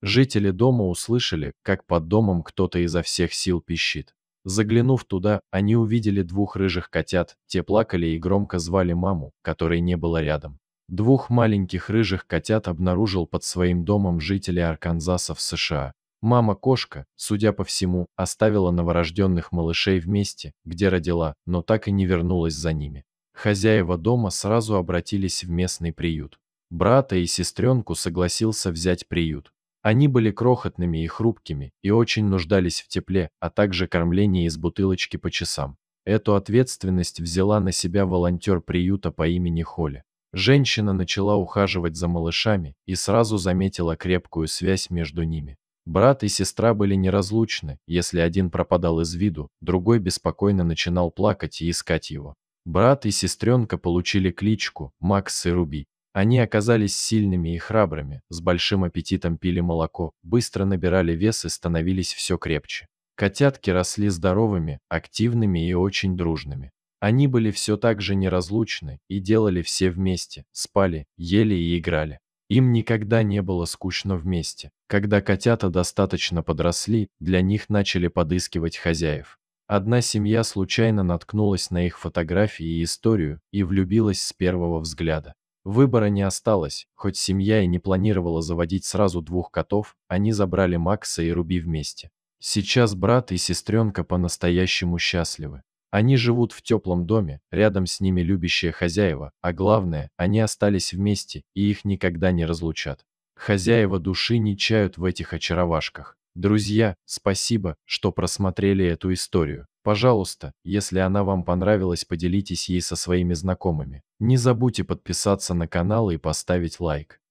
Жители дома услышали, как под домом кто-то изо всех сил пищит. Заглянув туда, они увидели двух рыжих котят, те плакали и громко звали маму, которой не было рядом. Двух маленьких рыжих котят обнаружил под своим домом жители Арканзаса в США. Мама-кошка, судя по всему, оставила новорожденных малышей вместе, где родила, но так и не вернулась за ними. Хозяева дома сразу обратились в местный приют. Брата и сестренку согласился взять приют. Они были крохотными и хрупкими и очень нуждались в тепле, а также кормлении из бутылочки по часам. Эту ответственность взяла на себя волонтер приюта по имени Холли. Женщина начала ухаживать за малышами и сразу заметила крепкую связь между ними. Брат и сестра были неразлучны, если один пропадал из виду, другой беспокойно начинал плакать и искать его. Брат и сестренка получили кличку Макс и Руби, они оказались сильными и храбрыми, с большим аппетитом пили молоко, быстро набирали вес и становились все крепче. Котятки росли здоровыми, активными и очень дружными. Они были все так же неразлучны и делали все вместе, спали, ели и играли. Им никогда не было скучно вместе. Когда котята достаточно подросли, для них начали подыскивать хозяев. Одна семья случайно наткнулась на их фотографии и историю и влюбилась с первого взгляда. Выбора не осталось, хоть семья и не планировала заводить сразу двух котов, они забрали Макса и Руби вместе. Сейчас брат и сестренка по-настоящему счастливы. Они живут в теплом доме, рядом с ними любящие хозяева, а главное, они остались вместе и их никогда не разлучат. Хозяева души не чают в этих очаровашках. Друзья, спасибо, что просмотрели эту историю. Пожалуйста, если она вам понравилась, поделитесь ей со своими знакомыми. Не забудьте подписаться на канал и поставить лайк.